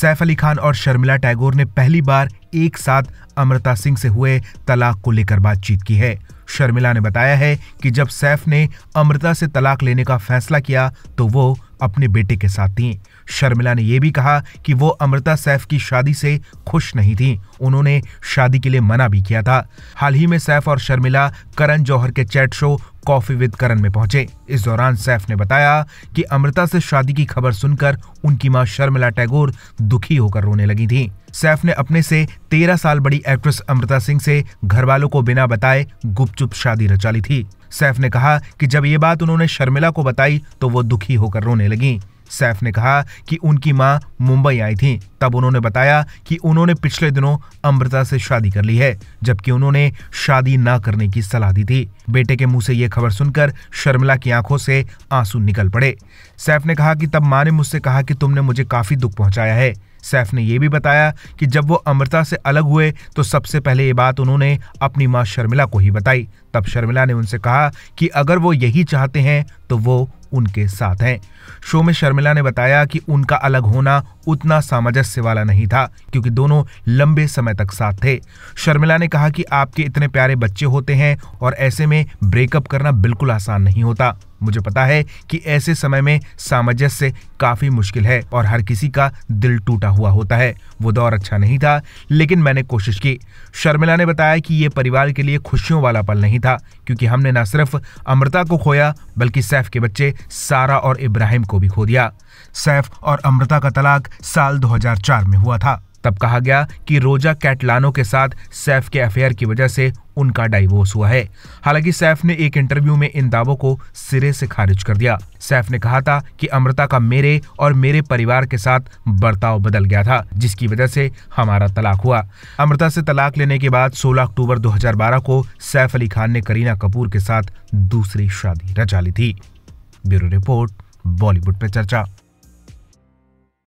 सैफ अली खान और शर्मिला टैगोर ने पहली बार एक साथ अमृता सिंह से हुए तलाक को लेकर बातचीत की है शर्मिला ने बताया है कि जब सैफ ने अमृता से तलाक लेने का फैसला किया तो वो अपने बेटे के साथ थीं शर्मिला ने यह भी कहा कि वो अमृता सैफ की शादी से खुश नहीं थीं उन्होंने शादी के लिए मना भी किया था हाल ही में सैफ और शर्मिला करण जौहर के chat show coffee with Karan में पहुंचे इस दौरान सैफ ने बताया कि अमृता से शादी की खबर सुनकर उनकी मां शर्मिला टैगोर दुखी होकर रोने लगी थी सैफ ने अपने से तेरह साल बड़ी एक्ट्रेस अमृता सिंह से घर वालों को बिना बताए गुपचुप शादी रचा ली थी सैफ ने कहा कि जब ये बात उन्होंने शर्मिला को बताई तो वो दुखी होकर रोने लगी सैफ ने कहा कि उनकी मां मुंबई आई थी तब उन्होंने बताया कि उन्होंने पिछले दिनों अमृता से शादी कर ली है जबकि उन्होंने शादी ना करने की सलाह दी थी बेटे के मुंह से यह खबर सुनकर शर्मिला की आंखों से आंसू निकल पड़े सैफ ने कहा कि तब मां ने मुझसे कहा कि तुमने मुझे काफी दुख पहुंचाया है सैफ ने यह भी बताया कि जब वो अमृता से अलग हुए तो सबसे पहले ये बात उन्होंने अपनी माँ शर्मिला को ही बताई तब शर्मिला ने उनसे कहा कि अगर वो यही चाहते हैं तो वो उनके साथ हैं शो में शर्मिला ने बताया कि उनका अलग होना उतना सामंजस्य वाला नहीं था क्योंकि दोनों लंबे समय तक साथ थे शर्मिला ने कहा कि आपके इतने प्यारे बच्चे होते हैं और ऐसे में ब्रेकअप करना बिल्कुल आसान नहीं होता मुझे पता है कि ऐसे समय में सामंजस्य काफी मुश्किल है और हर किसी का दिल टूटा हुआ होता है वो दौर अच्छा नहीं था लेकिन मैंने कोशिश की शर्मिला ने बताया कि ये परिवार के लिए खुशियों वाला पल नहीं था क्योंकि हमने न सिर्फ अमृता को खोया बल्कि सैफ के बच्चे सारा और इब्राहिम को भी खो दिया सैफ और अमृता का तलाक साल दो में हुआ था तब कहा गया कि रोजा कैटलानो के साथ सैफ के अफेयर की वजह से उनका डाइवोर्स हुआ है हालांकि सैफ ने एक इंटरव्यू में इन दावों को सिरे से खारिज कर दिया सैफ ने कहा था कि अमृता का मेरे और मेरे परिवार के साथ बर्ताव बदल गया था जिसकी वजह से हमारा तलाक हुआ अमृता से तलाक लेने के बाद 16 अक्टूबर 2012 को सैफ अली खान ने करीना कपूर के साथ दूसरी शादी रचा ली थी ब्यूरो रिपोर्ट बॉलीवुड पर चर्चा